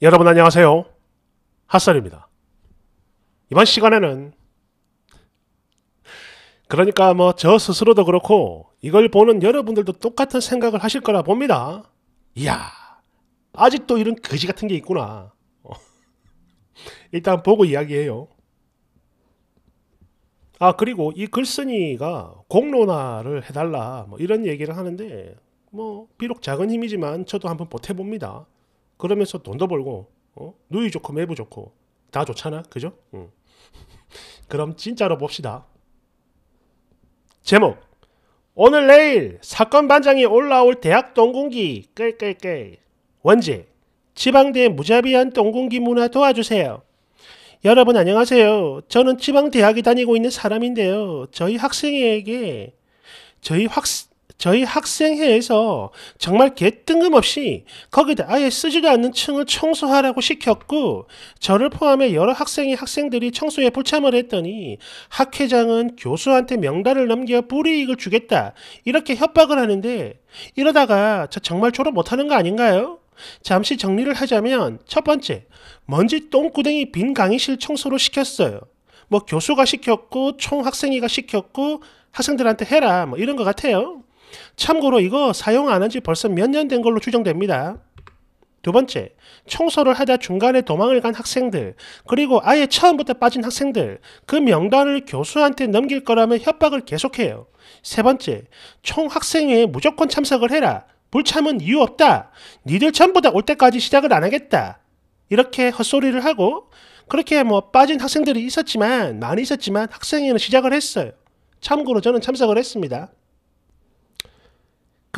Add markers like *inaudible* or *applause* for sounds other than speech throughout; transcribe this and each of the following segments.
여러분 안녕하세요. 핫설입니다. 이번 시간에는 그러니까 뭐 저 스스로도 그렇고 이걸 보는 여러분들도 똑같은 생각을 하실 거라 봅니다. 이야, 아직도 이런 거지 같은 게 있구나. *laughs* 일단 보고 이야기해요. 아, 그리고 이 글쓴이가 공론화를 해달라 뭐 이런 얘기를 하는데 뭐 비록 작은 힘이지만 저도 한번 보태봅니다. 그러면서 돈도 벌고 어? 누이 좋고 매부 좋고 다 좋잖아 그죠? 응. *laughs* 그럼 진짜로 봅시다 제목 오늘 내일 사건 반장이 올라올 대학 동공기 끌끌끌 원제 지방대 무자비한 동공기 문화 도와주세요 여러분 안녕하세요 저는 지방대학에 다니고 있는 사람인데요 저희 학생에게 저희 학, 생 저희 학생회에서 정말 개뜬금없이 거기다 아예 쓰지도 않는 층을 청소하라고 시켰고 저를 포함해 여러 학생이 학생들이 청소에 불참을 했더니 학회장은 교수한테 명단을 넘겨 불이익을 주겠다 이렇게 협박을 하는데 이러다가 저 정말 졸업 못하는 거 아닌가요? 잠시 정리를 하자면 첫 번째 먼지 똥구덩이 빈 강의실 청소를 시켰어요. 뭐 교수가 시켰고 총학생회가 시켰고 학생들한테 해라 뭐 이런 것 같아요. 참고로 이거 사용 안 한 지 벌써 몇 년 된 걸로 추정됩니다. 두 번째, 청소를 하다 중간에 도망을 간 학생들, 그리고 아예 처음부터 빠진 학생들, 그 명단을 교수한테 넘길 거라면 협박을 계속해요. 세 번째, 총학생회에 무조건 참석을 해라. 불참은 이유 없다. 니들 전부 다 올 때까지 시작을 안 하겠다. 이렇게 헛소리를 하고, 그렇게 뭐 빠진 학생들이 있었지만, 많이 있었지만 학생회는 시작을 했어요. 참고로 저는 참석을 했습니다.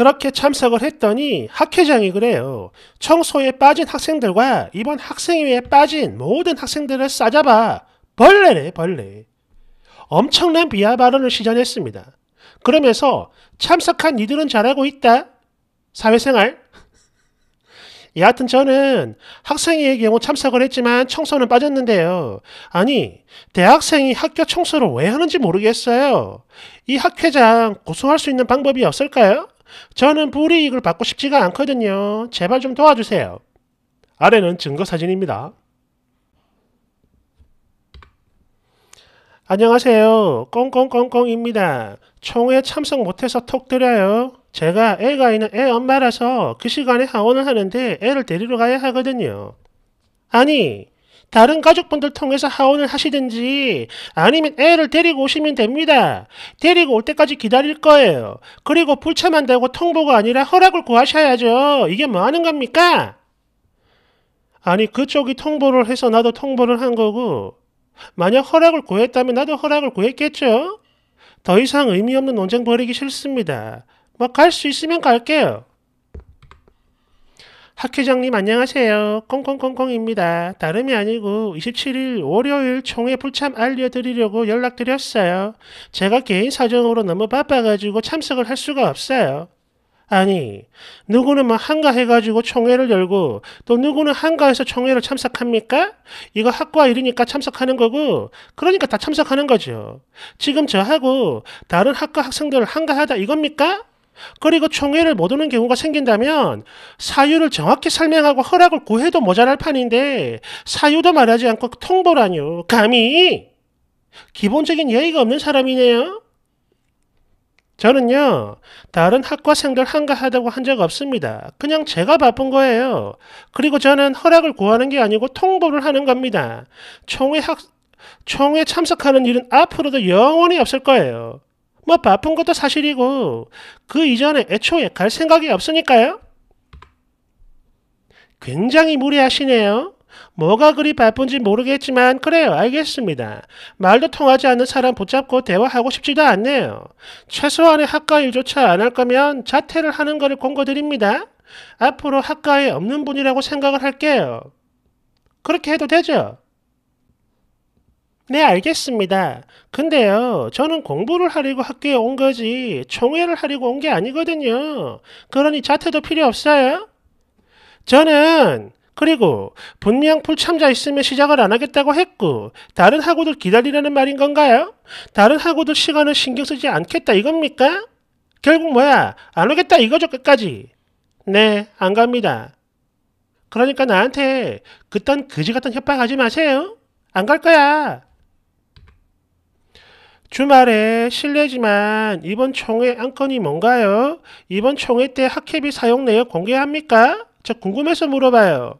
그렇게 참석을 했더니 학회장이 그래요. 청소에 빠진 학생들과 이번 학생회에 빠진 모든 학생들을 싸잡아 벌레래 벌레. 엄청난 비하 발언을 시전했습니다. 그러면서 참석한 이들은 잘하고 있다. 사회생활. 여하튼 저는 학생의 회 경우 참석을 했지만 청소는 빠졌는데요. 아니, 대학생이 학교 청소를 왜 하는지 모르겠어요. 이 학회장 고소할 수 있는 방법이 없을까요? 저는 불이익을 받고 싶지가 않거든요. 제발 좀 도와주세요. 아래는 증거사진입니다. 안녕하세요. 꽁꽁꽁꽁입니다. 총회 참석 못해서 톡 드려요. 제가 애가 있는 애 엄마라서 그 시간에 하원을 하는데 애를 데리러 가야 하거든요. 아니, 다른 가족분들 통해서 하원을 하시든지 아니면 애를 데리고 오시면 됩니다. 데리고 올 때까지 기다릴 거예요. 그리고 불참한다고 통보가 아니라 허락을 구하셔야죠. 이게 뭐 하는 겁니까? 아니 그쪽이 통보를 해서 나도 통보를 한 거고 만약 허락을 구했다면 나도 허락을 구했겠죠? 더 이상 의미 없는 논쟁 벌이기 싫습니다. 막 갈수 뭐 있으면 갈게요. 학 회장님 안녕하세요. 콩콩콩콩입니다. 다름이 아니고 27일 월요일 총회 불참 알려드리려고 연락드렸어요. 제가 개인 사정으로 너무 바빠가지고 참석을 할 수가 없어요. 아니, 누구는 막 뭐 한가해가지고 총회를 열고, 또 누구는 한가해서 총회를 참석합니까? 이거 학과 일이니까 참석하는 거고, 그러니까 다 참석하는 거죠. 지금 저하고 다른 학과 학생들 한가하다 이겁니까? 그리고 총회를 못 오는 경우가 생긴다면 사유를 정확히 설명하고 허락을 구해도 모자랄 판인데 사유도 말하지 않고 통보라뇨. 감히 기본적인 예의가 없는 사람이네요. 저는요, 다른 학과생들 한가하다고 한 적 없습니다. 그냥 제가 바쁜 거예요. 그리고 저는 허락을 구하는 게 아니고 통보를 하는 겁니다. 총회 학, 총회 참석하는 일은 앞으로도 영원히 없을 거예요. 뭐 바쁜 것도 사실이고 그 이전에 애초에 갈 생각이 없으니까요. 굉장히 무리하시네요 뭐가 그리 바쁜지 모르겠지만 그래요 알겠습니다. 말도 통하지 않는 사람 붙잡고 대화하고 싶지도 않네요. 최소한의 학과 일조차 안 할 거면 자퇴를 하는 것을 권고드립니다. 앞으로 학과에 없는 분이라고 생각을 할게요. 그렇게 해도 되죠? 네, 알겠습니다. 근데요, 저는 공부를 하려고 학교에 온 거지, 총회를 하려고 온 게 아니거든요. 그러니 자퇴도 필요 없어요? 저는, 그리고, 분명 풀참자 있으면 시작을 안 하겠다고 했고, 다른 학우들 기다리라는 말인 건가요? 다른 학우들 시간을 신경 쓰지 않겠다 이겁니까? 결국 뭐야, 안 오겠다 이거죠, 끝까지. 네, 안 갑니다. 그러니까 나한테 그딴 그지 같은 협박하지 마세요. 안 갈 거야. 주말에 실례지만 이번 총회 안건이 뭔가요? 이번 총회 때 학회비 사용 내역 공개합니까? 저 궁금해서 물어봐요.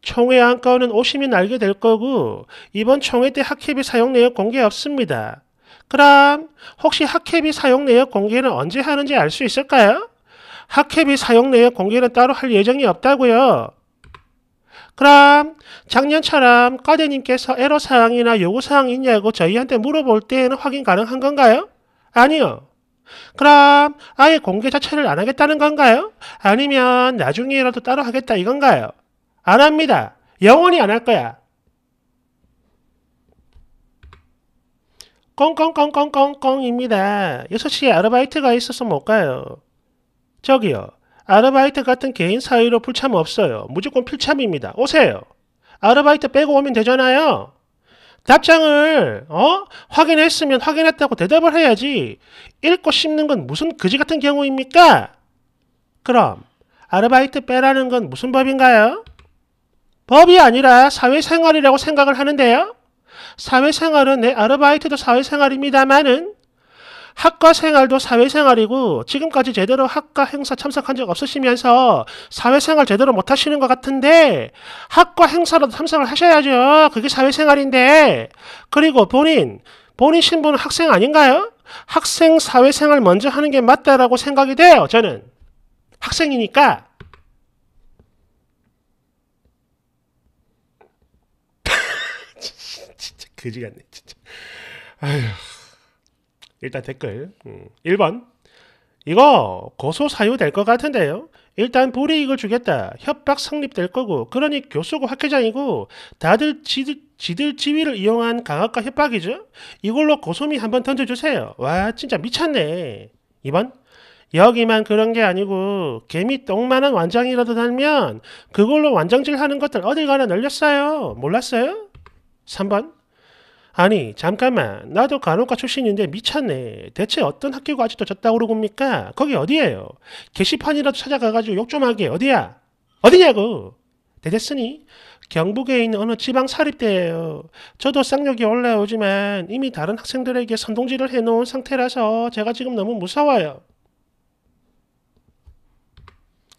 총회 안건은 오시면 알게 될 거고 이번 총회 때 학회비 사용 내역 공개 없습니다. 그럼 혹시 학회비 사용 내역 공개는 언제 하는지 알 수 있을까요? 학회비 사용 내역 공개는 따로 할 예정이 없다고요. 그럼 작년처럼 과대님께서 애로사항이나 요구사항이 있냐고 저희한테 물어볼 때에는 확인 가능한 건가요? 아니요. 그럼 아예 공개 자체를 안 하겠다는 건가요? 아니면 나중에라도 따로 하겠다 이건가요? 안 합니다. 영원히 안 할 거야. 꽁꽁꽁꽁꽁꽁입니다. 6시에 아르바이트가 있어서 못 가요. 저기요. 아르바이트 같은 개인 사유로 풀참 없어요. 무조건 필참입니다. 오세요. 아르바이트 빼고 오면 되잖아요. 답장을 어? 확인했으면 확인했다고 대답을 해야지 읽고 씹는 건 무슨 그지 같은 경우입니까? 그럼 아르바이트 빼라는 건 무슨 법인가요? 법이 아니라 사회생활이라고 생각을 하는데요. 사회생활은 내 아르바이트도 사회생활입니다마는 학과 생활도 사회생활이고 지금까지 제대로 학과 행사 참석한 적 없으시면서 사회생활 제대로 못 하시는 것 같은데 학과 행사라도 참석을 하셔야죠. 그게 사회생활인데 그리고 본인 본인 신분은 학생 아닌가요? 학생 사회생활 먼저 하는 게 맞다라고 생각이 돼요. 저는 학생이니까 *laughs* 진짜 거지 같네 진짜 아휴 일단 댓글 음, 1번 이거 고소 사유될 것 같은데요. 일단 불이익을 주겠다. 협박 성립될 거고 그러니 교수고 학회장이고 다들 지들, 지들 지위를 이용한 강압과 협박이죠. 이걸로 고소미 한번 던져주세요. 와 진짜 미쳤네. 2번 여기만 그런 게 아니고 개미 똥만한 완장이라도 달면 그걸로 완장질 하는 것들 어딜 가나 널렸어요. 몰랐어요? 3번 아니 잠깐만 나도 간호과 출신인데 미쳤네 대체 어떤 학교가 아직도 졌다고 그러고입니까 거기 어디예요 게시판이라도 찾아가가지고 욕 좀 하게 어디야 어디냐고 대대쓰니 경북에 있는 어느 지방 사립대예요 저도 쌍욕이 올라오지만 이미 다른 학생들에게 선동질을 해놓은 상태라서 제가 지금 너무 무서워요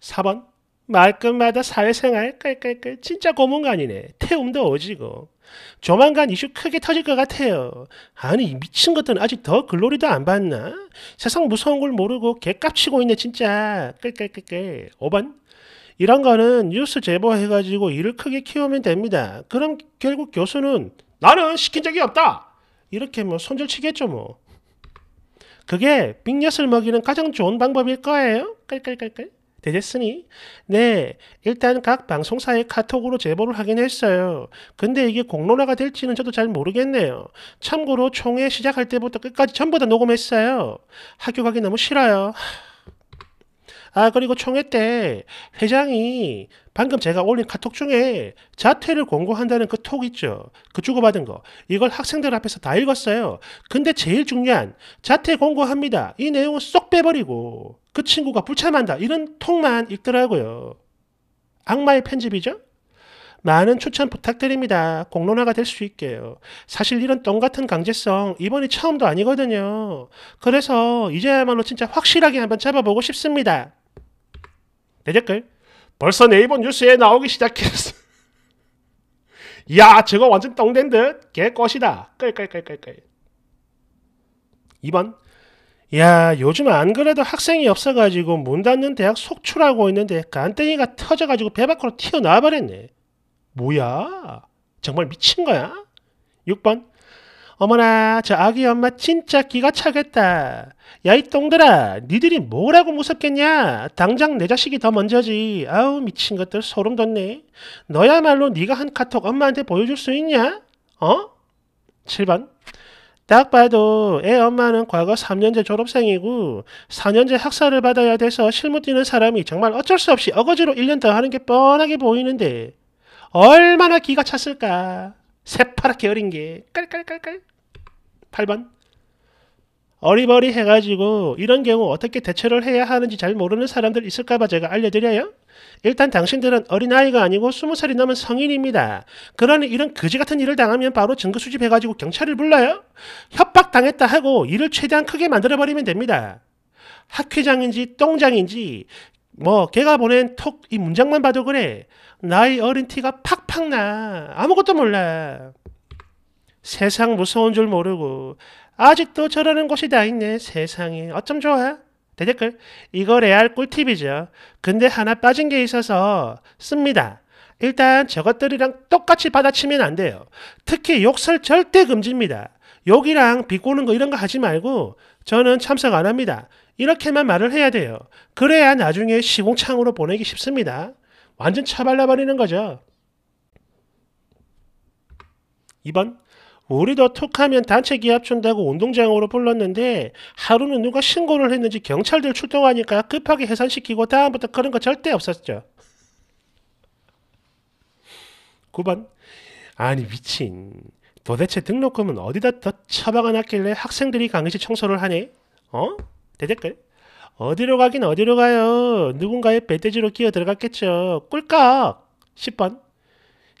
4번 말끝마다 사회생활 깔깔깔 진짜 고문관이네. 태움도 오지고. 조만간 이슈 크게 터질 것 같아요. 아니 미친 것들은 아직 더 글로리도 안 봤나? 세상 무서운 걸 모르고 개깝치고 있네 진짜. 깔깔깔깔 5번 이런 거는 뉴스 제보해가지고 일을 크게 키우면 됩니다. 그럼 결국 교수는 나는 시킨 적이 없다. 이렇게 뭐 손절치겠죠 뭐. 그게 빅엿을 먹이는 가장 좋은 방법일 거예요. 깔깔깔깔 되겠으니? 네, 일단 각 방송사에 카톡으로 제보를 하긴 했어요. 근데 이게 공론화가 될지는 저도 잘 모르겠네요. 참고로 총회 시작할 때부터 끝까지 전부 다 녹음했어요. 학교 가기 너무 싫어요. 아 그리고 총회 때 회장이 방금 제가 올린 카톡 중에 자퇴를 권고한다는 그 톡 있죠. 그 주고받은 거. 이걸 학생들 앞에서 다 읽었어요. 근데 제일 중요한 자퇴 권고합니다. 이내용을쏙 빼버리고 그 친구가 불참한다. 이런 톡만 읽더라고요. 악마의 편집이죠? 많은 추천 부탁드립니다. 공론화가 될 수 있게요. 사실 이런 똥 같은 강제성 이번이 처음도 아니거든요. 그래서 이제야말로 진짜 확실하게 한번 잡아보고 싶습니다. 대댓글. 벌써 네이버 뉴스에 나오기 시작했어. *laughs* 야, 저거 완전 똥된 듯? 개것이다. 끌끌끌끌끌. 2번. 야, 요즘 안 그래도 학생이 없어가지고 문 닫는 대학 속출하고 있는데 간땡이가 터져가지고 배 밖으로 튀어나와 버렸네. 뭐야? 정말 미친 거야? 6번. 어머나, 저 아기 엄마 진짜 기가 차겠다. 야, 이 똥들아, 니들이 뭐라고 무섭겠냐? 당장 내 자식이 더 먼저지. 아우, 미친 것들 소름 돋네. 너야말로 네가 한 카톡 엄마한테 보여줄 수 있냐? 어? 7번. 딱 봐도 애 엄마는 과거 3년제 졸업생이고 4년제 학사를 받아야 돼서 실무 뛰는 사람이 정말 어쩔 수 없이 어거지로 1년 더 하는 게 뻔하게 보이는데 얼마나 기가 찼을까. 새파랗게 어린 게 깔깔깔깔. 8번. 어리버리 해가지고 이런 경우 어떻게 대처를 해야 하는지 잘 모르는 사람들 있을까봐 제가 알려드려요. 일단 당신들은 어린아이가 아니고 20살이 넘은 성인입니다. 그러니 이런 거지 같은 일을 당하면 바로 증거 수집해가지고 경찰을 불러요. 협박당했다 하고 일을 최대한 크게 만들어버리면 됩니다. 학회장인지 똥장인지 뭐 걔가 보낸 톡 이 문장만 봐도 그래. 나이 어린 티가 팍팍 나. 아무것도 몰라. 세상 무서운 줄 모르고 아직도 저러는 곳이 다 있네. 세상에 어쩜 좋아? 대댓글 이거 레알 꿀팁이죠. 근데 하나 빠진 게 있어서 씁니다. 일단 저것들이랑 똑같이 받아치면 안 돼요. 특히 욕설 절대 금지입니다. 욕이랑 비꼬는 거 이런 거 하지 말고 저는 참석 안 합니다. 이렇게만 말을 해야 돼요. 그래야 나중에 시공창으로 보내기 쉽습니다. 완전 차발라버리는 거죠. 2번 우리도 톡하면 단체 기합준다고 운동장으로 불렀는데 하루는 누가 신고를 했는지 경찰들 출동하니까 급하게 해산시키고 다음부터 그런 거 절대 없었죠. 9번 아니 미친 도대체 등록금은 어디다 더 처박아놨길래 학생들이 강의실 청소를 하니? 어? 대댓글 어디로 가긴 어디로 가요. 누군가의 배대지로 끼어 들어갔겠죠. 꿀꺽! 10번.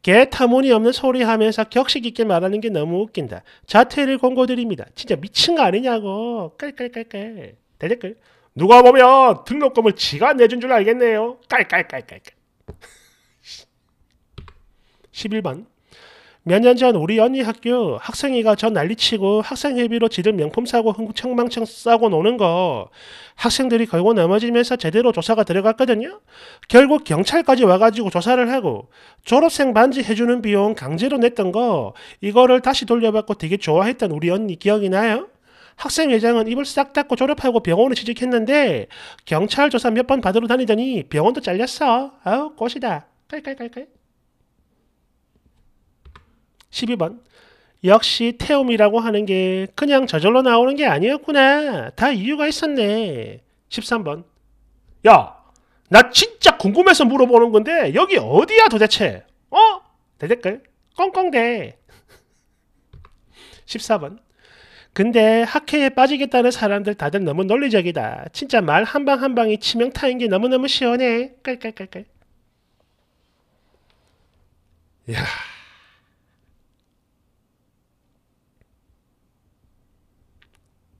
개 타문이 없는 소리하면서 격식 있게 말하는 게 너무 웃긴다. 자퇴를 권고드립니다. 진짜 미친 거 아니냐고. 깔깔깔깔. 대댓글. 누가 보면 등록금을 지가 내준 줄 알겠네요. 깔깔깔깔깔. 11번. *laughs* 몇년전 우리 언니 학교 학생이가 전 난리치고 학생회비로 지들 명품 사고 흥청망청 싸고 노는 거 학생들이 걸고 넘어지면서 제대로 조사가 들어갔거든요. 결국 경찰까지 와가지고 조사를 하고 졸업생 반지 해주는 비용 강제로 냈던 거 이거를 다시 돌려받고 되게 좋아했던 우리 언니 기억이 나요? 학생회장은 입을 싹 닫고 졸업하고 병원에 취직했는데 경찰 조사 몇 번 받으러 다니더니 병원도 잘렸어. 아우 꼬시다 깔깔깔깔. 12번. 역시 태움이라고 하는 게 그냥 저절로 나오는 게 아니었구나. 다 이유가 있었네. 13번. 야, 나 진짜 궁금해서 물어보는 건데 여기 어디야 도대체? 어? 대댓글 꽁꽁대. 14번. *laughs* 근데 학회에 빠지겠다는 사람들 다들 너무 논리적이다. 진짜 말 한방 한 방이 치명타인 게 너무너무 시원해. 깔깔깔깔. 야.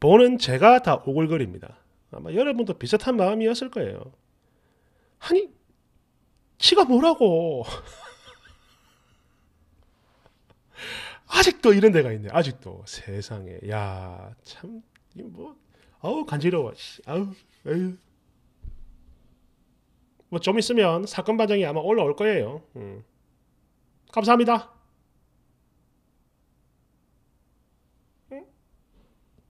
보는 제가 다 오글거립니다. 아마 여러분도 비슷한 마음이었을 거예요. 아니, 지가 뭐라고. *laughs* 아직도 이런 데가 있네. 아직도 세상에. 야, 참, 뭐, 아우, 간지러워. 아우, 에휴. 뭐좀 있으면 사건 반장이 아마 올라올 거예요. 음. 감사합니다.